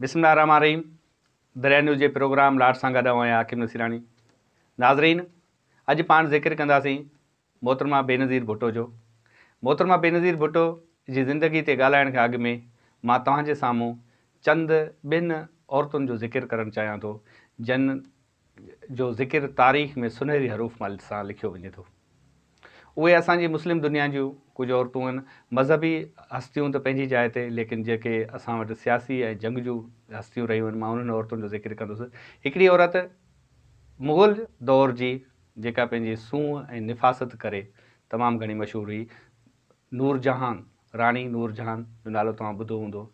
बिसमिना रामा रहीम न्यूज़ जे प्रोग्राम लाड सां गॾु आहियां आकिम विसिराणी नाज़रीन अॼु पाण ज़िक्र कंदासीं मोहतरमा बेनज़ीर भुटो जो मोहतरमा बेनज़ीर भुटो जी ज़िंदगी ते ॻाल्हाइण खां अॻु में मां तव्हांजे साम्हूं चंद ॿिनि औरतुनि जो ज़िकिर करणु चाहियां थो जन जो ज़िकिर तारीख़ में सुनहरी हरूफ़ माल सां लिखियो वञे थो उहे असांजी मुस्लिम दुनिया जूं कुझु औरतूं आहिनि मज़हबी हस्तियूं त पंहिंजी जाइ ते लेकिन जेके असां वटि सियासी ऐं जंग जूं हस्तियूं रहियूं आहिनि मां उन्हनि औरतुनि जो ज़िक्र कंदुसि हिकिड़ी औरत मुग़ल दौर जी जेका पंहिंजी सूंह ऐं निफ़ासत करे तमामु घणी मशहूरु हुई नूरजहान राणी नूरजहान जो नालो तव्हां ॿुधो हूंदो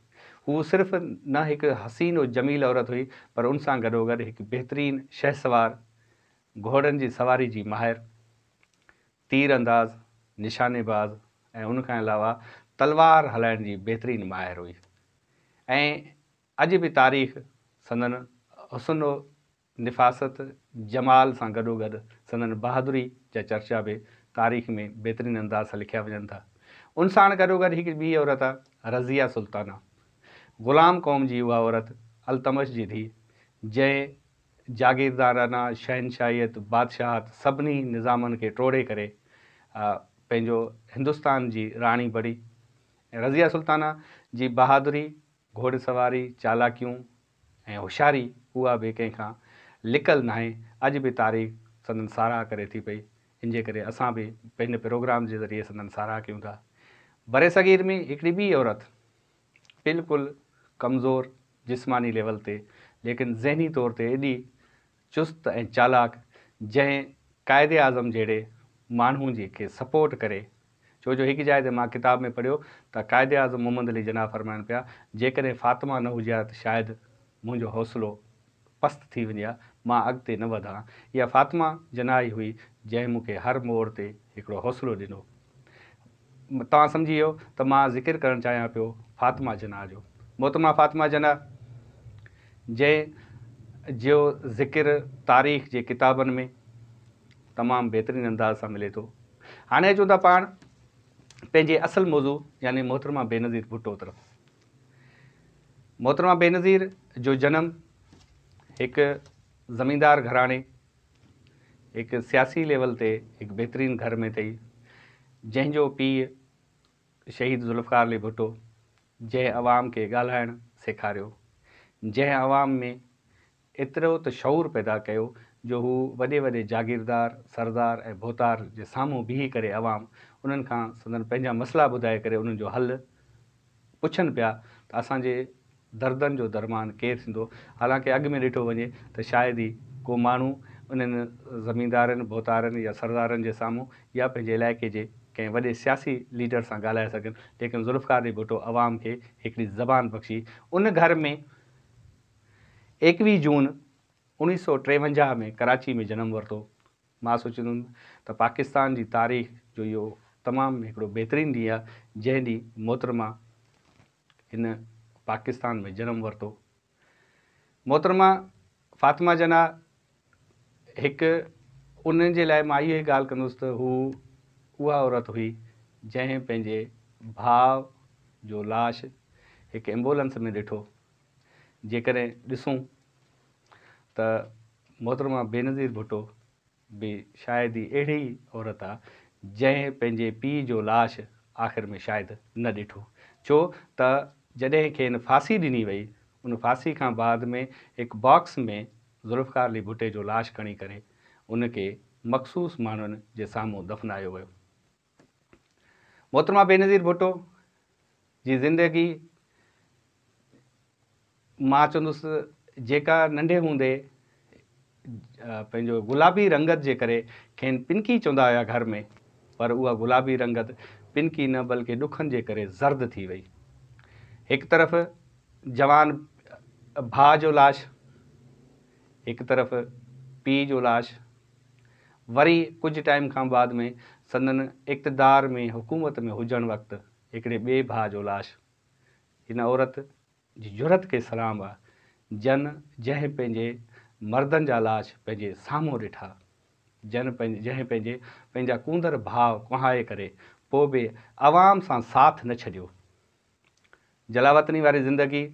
हू सिर्फ़ु न हिकु हसीन ऐं जमील औरत हुई पर उन सां गॾोगॾु हिकु बहितरीन शहसवार घोड़नि जी सवारी जी माहिरु तीर अंदाज़ निशानेबाज़ ए उन अलावा तलवार हलाइण जी बहितरीनु माहिर हुई ऐं अॼु बि तारीख़ संदनि हुसनो निफ़ासत जमाल से गडो गॾोगॾु संदनि बहादुरी जा चर्चा बि तारीख़ में बेहतरीन अंदाज़ से लिखा वञनि था उन साण गॾोगॾु हिकु ॿी औरत रज़िया सुल्ताना ग़ुलाम क़ौम की उहा औरत अलतमश की धीउ जै जागीरदाराना शहंशाहियत बादशाहत सभी निज़ाम के टोड़े करे पंहिंजो हिंदुस्तान जी रानी बणी रज़िया सुल्ताना जी बहादुरी घोड़ सवारी चालाकियूं ऐं होशियारी उहा बि कंहिंखां लिकल नाहे अॼु बि तारीख़ सदन सारा करे थी पई इन जे करे असां प्रोग्राम के ज़रिए सदन सारा क्यों था बरे सगीर में एक ॿी औरत बिल्कुल कमज़ोर जिस्मानी लेवल ते लेकिन ज़हनी तौर ते एॾी चुस्त ऐं चालाक जंहिं क़ाइदे आज़म जहिड़े माण्हू जे खे सपोट करे छो जो हिकु जाइ ते मां किताब में पढ़ियो त क़ाइदे आज़म मोहम्मद अली जना फरमाइनि पिया जेकॾहिं फ़ातिमा न हुजे हा त शायदि मुंहिंजो हौसलो पस्त थी वेंदी आहे मां अॻिते न वधां इहा फ़ातिमा जना ई हुई जंहिं मूंखे हर मोड़ ते हिकिड़ो हौसलो ॾिनो तव्हां सम्झी वियो त मां ज़िकिर करणु चाहियां पियो फ़ातिमा जना जो मोतमा फ़ातिमा जना जंहिं जो ज़िकिर तारीख़ जे किताबनि में तमामु बहितरीनु अंदाज़ सां मिले थो हाणे अचूं था पाण पंहिंजे असल मौज़ू याने मोहतरमा बेनज़ीर भुटो तरफ़ मोहतरमा बेनज़ीर जो जनमु हिकु ज़मीदारु घराणे हिकु सियासी लेवल ते हिकु बहितरीनु घर में अथई जंहिंजो पीउ शहीद ज़ुल्फार अली भुटो जंहिं आवाम खे ॻाल्हाइणु सेखारियो जंहिं आवाम में एतिरो त शौर पैदा कयो जो हू वॾे वॾे जागीरदार सरदार ऐं भोतार जे साम्हूं बीह करे अवाम उन्हनि खां सदन पंहिंजा मसला ॿुधाए करे उन्हनि जो हल पुछनि पिया त असांजे दर्दनि जो दरमान केरु थींदो हालांकि अॻु में ॾिठो वञे त शायदि ई को माण्हू उन्हनि ज़मीनदारनि भोतारनि या सरदारनि जे साम्हूं या पंहिंजे इलाइक़े जे कंहिं वॾे सियासी लीडर सां ॻाल्हाए सघनि लेकिन ज़ुल्फकार जे भुटो अवाम खे हिकिड़ी ज़बान बख़्शी उन घर में एकवीह जून उणिवीह सौ टेवंजाह में कराची में जनम वरितो मां सोचंदुमि त पाकिस्तान जी तारीख़ जो इहो तमामु हिकिड़ो बहितरीनु ॾींहुं आहे जंहिं ॾींहुं मोहतरमा हिन पाकिस्तान में जनमु वरितो मोहतरमा फ़ातिमा जना हिकु उन्हनि जे लाइ मां इहो ई ॻाल्हि कंदुसि त हू उहा औरत हुई जंहिं पंहिंजे भाउ जो लाश हिकु एम्बुलेंस में ॾिठो जेकॾहिं ॾिसूं त मोहतरमा बेनज़ीर भुटो बि शायदि ई अहिड़ी औरत आहे जंहिं पंहिंजे पीउ जो लाश आख़िर में शायदि न ॾिठो छो त जॾहिं खे हिन फासी ॾिनी वई उन फांसी खां बाद में हिकु बॉक्स में ज़ुल्फकार अली भुटे जो लाश खणी करे उनखे मखसूस माण्हुनि जे साम्हूं दफनायो वियो मोहतरमा बेनज़ीर भुटो जी ज़िंदगी मां चवंदुसि जेका नंढे हूंदे पंहिंजो गुलाबी रंगत जे करे खेनि पिनकी चवंदा हुया घर में पर उहा गुलाबी रंगत पिनकी न बल्कि ॾुखनि जे करे ज़र्द थी वई हिकु तरफ़ जवान भाउ जो लाश हिकु तरफ़ पीउ जो लाश वरी कुझु टाइम खां बाद में सदन इक़्तदार में हुकूमत में हुजणु वक़्तु हिकिड़े ॿिए भाउ जो लाश हिन औरत जी के सलाम आहे जन जंहिं पंहिंजे मर्दनि जा लाश पंहिंजे साम्हूं ॾिठा जन पंहिंजे जंहिं पंहिंजे पंहिंजा भाव कुहाए करे पोइ बि आवाम सां साथ न छॾियो जलावतनी वारी ज़िंदगी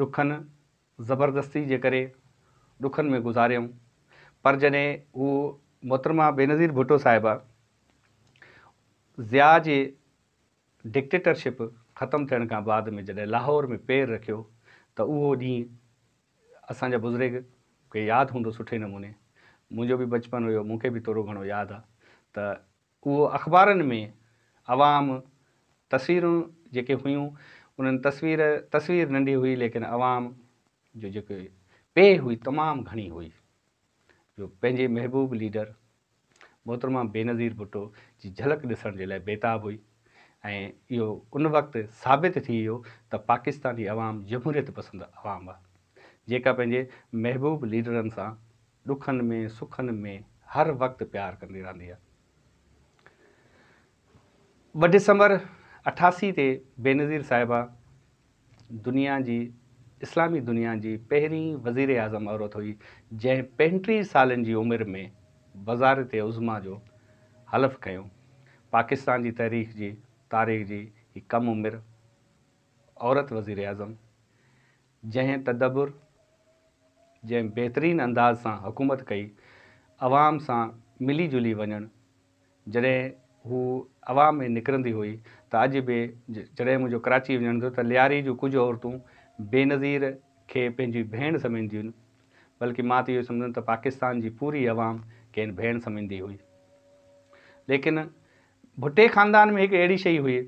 ॾुखनि ज़बरदस्ती जे करे ॾुखनि में गुज़ारियऊं पर जॾहिं हू मोहतरमा बेनज़ीर भुटो साहिबु ज़िया जे डिक्टेटरशिप ख़तम थियण खां बाद में जॾहिं लाहौर में पेर रखियो त उहो ॾींहुं असांजा बुज़ुर्ग खे यादि हूंदो सुठे नमूने मुंहिंजो बि बचपन हुयो मूंखे बि थोरो घणो यादि आहे त उहो अख़बारनि में अवाम तस्वीरूं जेके हुयूं उन्हनि तस्वीर तस्वीर नंढी हुई लेकिन अवाम जो जेके पे हुई तमामु घणी हुई जो पंहिंजे महबूब लीडर मोहतरमा बेनज़ीर भुटो जी झलक ॾिसण जे लाइ बेताब हुई ऐं इहो उन वक़्ति साबित थी वियो त पाकिस्तानी अवाम आवाम जमहूरियत पसंदि आवाम आहे जेका पंहिंजे महबूबु लीडरनि सां ॾुखनि में सुखनि में हर वक़्तु प्यार कंदी रहंदी आहे ॿ डिसंबर अठासी ते बेनज़ीर साहिबा दुनिया जी इस्लामी दुनिया जी पहिरीं वज़ीराज़म औरत हुई जंहिं पंजटीह सालनि जी उमिरि में बाज़ार बाज़ारिते उज़मा जो हलफ़ कयूं पाकिस्तान जी तहरीक जी तारीख़ जी हीअ कम उमिरि औरत वज़ीर आज़म जंहिं तदबुर जंहिं बहितरीन अंदाज़ सां हुकूमत कई अवाम सां मिली जुली वञणु जॾहिं हू अवाम में निकिरंदी हुई त अॼु बि जॾहिं मुंहिंजो कराची वञणु थियो त लियारी जूं कुझु औरतूं बेनज़ीर खे पंहिंजी भेण सम्झंदियूं आहिनि बल्कि मां त इहो सम्झंदुमि त पाकिस्तान जी पूरी अवाम कंहिं भेण सम्झंदी हुई लेकिन भुट्टे ख़ानदान में हिकु अहिड़ी शइ हुई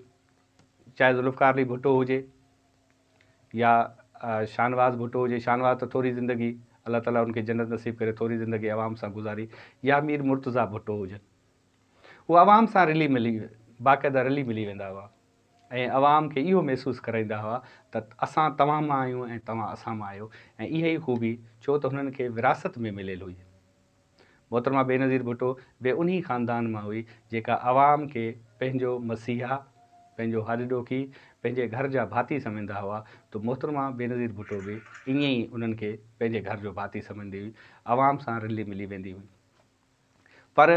चाहे ज़ुल्फकार अली भुट्टो हुजे या शानवाज़ भुट्टो हुजे शानवाज़ त थोरी ज़िंदगी अल्ला ताला हुनखे जनत नसीब करे थोरी ज़िंदगी आवाम सां गुज़ारी या मीर मुर्तज़ा भुट्टो हुजनि उहा आवाम सां रिली मिली बाक़ाइदा रिली मिली वेंदा हुआ ऐं आवाम खे इहो महिसूसु कराईंदा हुआ त असां तव्हां मां आहियूं ऐं तव्हां असां मां आहियो ऐं इहा ई ख़ूबी छो त हुननि खे विरासत में मिलियलु हुई मोहतरमा बेनज़ीर भुटो ॿिए उन्ही खानदान मां हुई जेका आवाम खे पंहिंजो मसीहा पंहिंजो हर ॾोखी पंहिंजे घर जा भाती सम्झंदा हुआ त मोहतरमा बेनज़ीर भुटो बि ईअं ई उन्हनि खे पंहिंजे घर जो भाती सम्झंदी हुई आवाम सां रिली मिली वेंदी हुई पर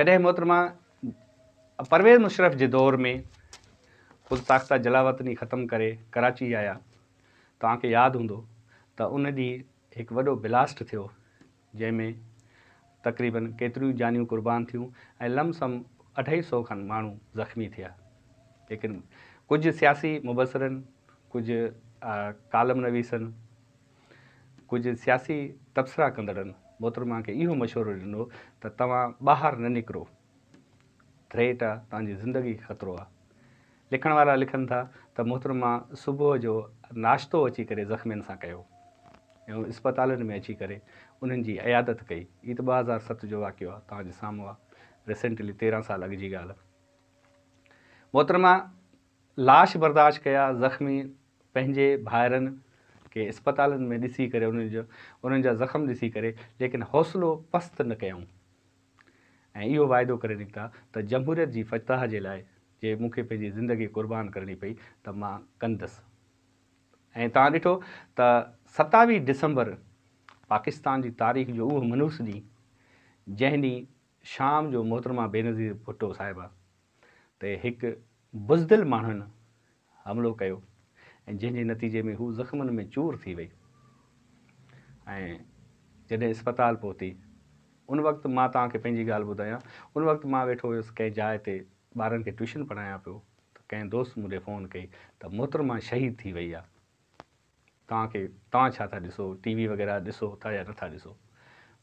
जॾहिं मोहतरमा परवेज़ मुशरफ़ जे दौर में कुल ताख़्ता जलावतनी ख़तमु करे कराची आया तव्हांखे यादि हूंदो त उन ॾींहुं हिकु वॾो ब्लास्ट थियो जंहिंमें तक़रीबन केतिरियूं जानियूं क़ुर्बान थियूं ऐं लमसम अढाई सौ खनि माण्हू ज़ख़्मी थिया लेकिन कुझु सियासी मुबसरनि कुझु कालम नवीसनि कुझु सियासी तबसरा कंदड़ मोहतरमा खे इहो मशूरो ॾिनो त तव्हां ॿाहिरि न निकिरो थ्रेट आहे तव्हांजी ज़िंदगी ख़तरो आहे लिखण वारा लिखनि था त मोहतरमा सुबुह जो नाश्तो अची करे ज़ख़्मियुनि सां कयो ऐं इस्पतालुनि में अची करे उन्हनि जी अयादत कई हीअ त ॿ हज़ार सत जो वाकियो आहे तव्हांजे साम्हूं आहे रिसेंटली तेरहं साल अॻु जी ॻाल्हि मोत्र मां लाश बर्दाश्त कया ज़ख़्मी पंहिंजे भाइरनि खे इस्पतालुनि में ॾिसी करे उन्हनि जो उन्हनि जा ज़ख़्म ॾिसी करे लेकिन हौसलो पस्त न कयूं ऐं इहो वाइदो करे निकिता त जमहूरियत जी फताह जे लाइ जे मूंखे पंहिंजी ज़िंदगी कुर्बान करणी पई त मां कंदसि ऐं तव्हां ॾिठो त सतावीह डिसंबर पाकिस्तान जी तारीख़ जो उहो मनूस ॾींहुं जंहिं ॾींहुं शाम जो मोहतरमा बेनज़ीर भुटो साहिबु ते हिकु बुज़दिल माण्हुनि हमिलो कयो ऐं जंहिंजे नतीजे में हू ज़ख़्मनि में चूर थी वई ऐं जॾहिं इस्पताल पहुती उन वक़्तु मां तव्हांखे पंहिंजी ॻाल्हि ॿुधायां उन वक़्तु मां वेठो हुयुसि कंहिं जाइ ते ॿारनि खे ट्यूशन पढ़ायां पियो त कंहिं दोस्त मुंहिंजे फ़ोन कई त मोहतरमा शहीद थी वई आहे तव्हांखे तव्हां छा था ॾिसो टी वी वग़ैरह ॾिसो था या नथा ॾिसो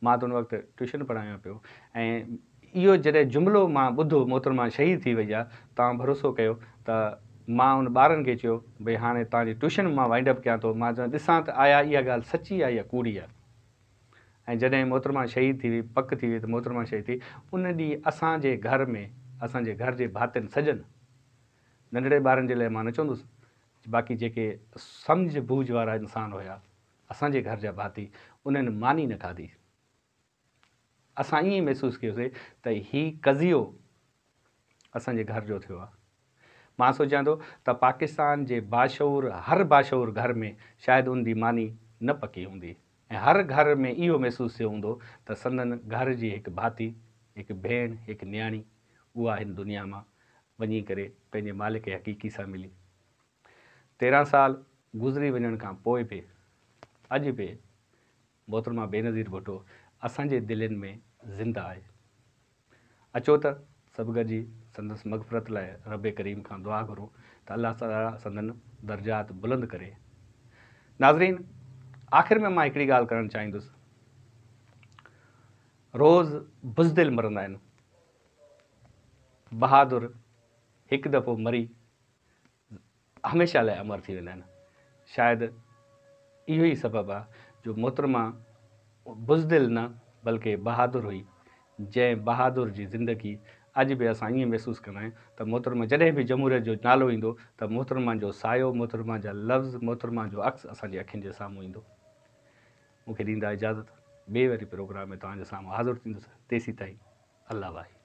मां त उन वक़्तु ट्यूशन पढ़ायां पियो ऐं इहो जॾहिं जुमिलो मां ॿुधो मोहतरमान शहीद थी वई आहे तव्हां भरोसो कयो त मां उन ॿारनि खे चयो भई हाणे तव्हांजी ट्यूशन मां वाइंड अप कयां थो मां चवां ॾिसां त आया इहा ॻाल्हि सची आहे या कूड़ी आहे ऐं जॾहिं मोहतरमान शहीद थी वई पक थी वई त मोहतरमान शहीद थी उन ॾींहुं असांजे घर में असांजे घर जे भातियुनि सॼनि नंढिड़े ॿारनि जे लाइ मां न चवंदुसि बाक़ी जेके सम्झ बूझ वारा इंसान हुया असांजे घर जा भाती उन्हनि मानी न खाधी असां ईअं महसूसु कयोसीं त हीउ कज़ियो असांजे घर जो थियो आहे मां सोचियां थो त पाकिस्तान जे बाशूर हर बाशूर घर में शायदि उन जी मानी न पकी हूंदी ऐं हर घर में इहो महसूसु थियो हूंदो त संदनि घर जी हिकु भाती हिकु भेण हिकु नियाणी उहा हिन दुनिया मां वञी करे पंहिंजे मालिक हक़ीक़ी सां मिली तेरहं साल गुज़री वञण खां पोइ बि अॼु बि मोहतरमा बेनज़ीर भुटो असांजे दिलनि में ज़िंदा आहे अचो त सभु गॾिजी संदसि मगफ़रत लाइ रब करीम खां दुआ घुरो त अलाह ताला संदनि दर्जात बुलंद करे नाज़रीन आख़िरि में मां हिकिड़ी ॻाल्हि करणु चाहींदुसि रोज़ बुज़दिल मरंदा आहिनि बहादुर हिकु दफ़ो मरी हमेशह लाइ अमर थी वेंदा आहिनि शायदि इहो ई सबबु आहे जो मोहतरमा बुज़दिल न बल्कि बहादुर हुई जंहिं बहादुर जी ज़िंदगी अॼु बि असां ईअं महसूसु कंदा आहियूं त मोहतरमा जॾहिं बि जमूरत जो नालो ईंदो त मोहतरमा जो सायो मोहतरमा जा लफ़्ज़ मोहतरमा जो अक्स असांजी अखियुनि जे साम्हूं ईंदो मूंखे ॾींदा इजाज़त ॿिए वरी प्रोग्राम में तव्हांजे साम्हूं हाज़ुरु थींदुसि तेसीं ताईं अलाह भाई